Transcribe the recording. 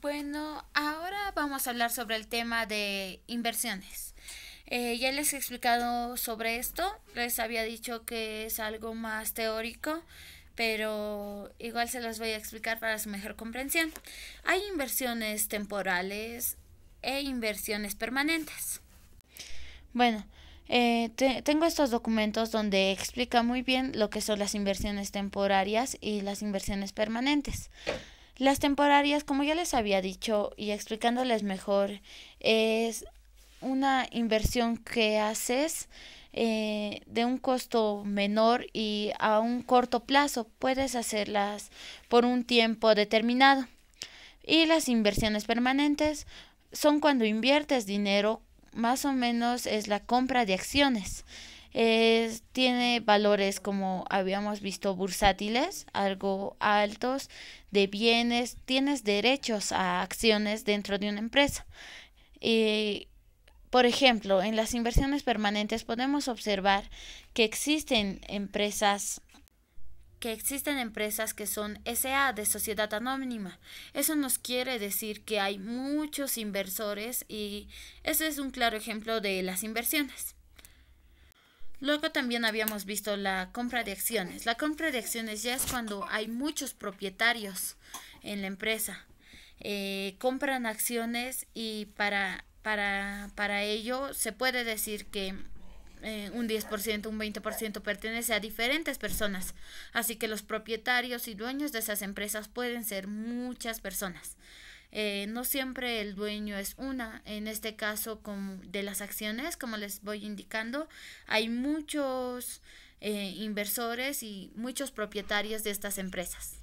Bueno, ahora vamos a hablar sobre el tema de inversiones. Eh, ya les he explicado sobre esto, les había dicho que es algo más teórico, pero igual se los voy a explicar para su mejor comprensión. Hay inversiones temporales e inversiones permanentes. Bueno, eh, tengo estos documentos donde explica muy bien lo que son las inversiones temporarias y las inversiones permanentes. Las temporarias, como ya les había dicho y explicándoles mejor, es una inversión que haces eh, de un costo menor y a un corto plazo. Puedes hacerlas por un tiempo determinado. Y las inversiones permanentes son cuando inviertes dinero, más o menos es la compra de acciones tiene valores como habíamos visto bursátiles, algo altos, de bienes, tienes derechos a acciones dentro de una empresa. por ejemplo, en las inversiones permanentes podemos observar que existen empresas que existen empresas que son SA de sociedad anónima. Eso nos quiere decir que hay muchos inversores y ese es un claro ejemplo de las inversiones. Luego también habíamos visto la compra de acciones. La compra de acciones ya es cuando hay muchos propietarios en la empresa. Eh, compran acciones y para, para, para ello se puede decir que eh, un 10%, un 20% pertenece a diferentes personas. Así que los propietarios y dueños de esas empresas pueden ser muchas personas. Eh, no siempre el dueño es una. En este caso con, de las acciones, como les voy indicando, hay muchos eh, inversores y muchos propietarios de estas empresas.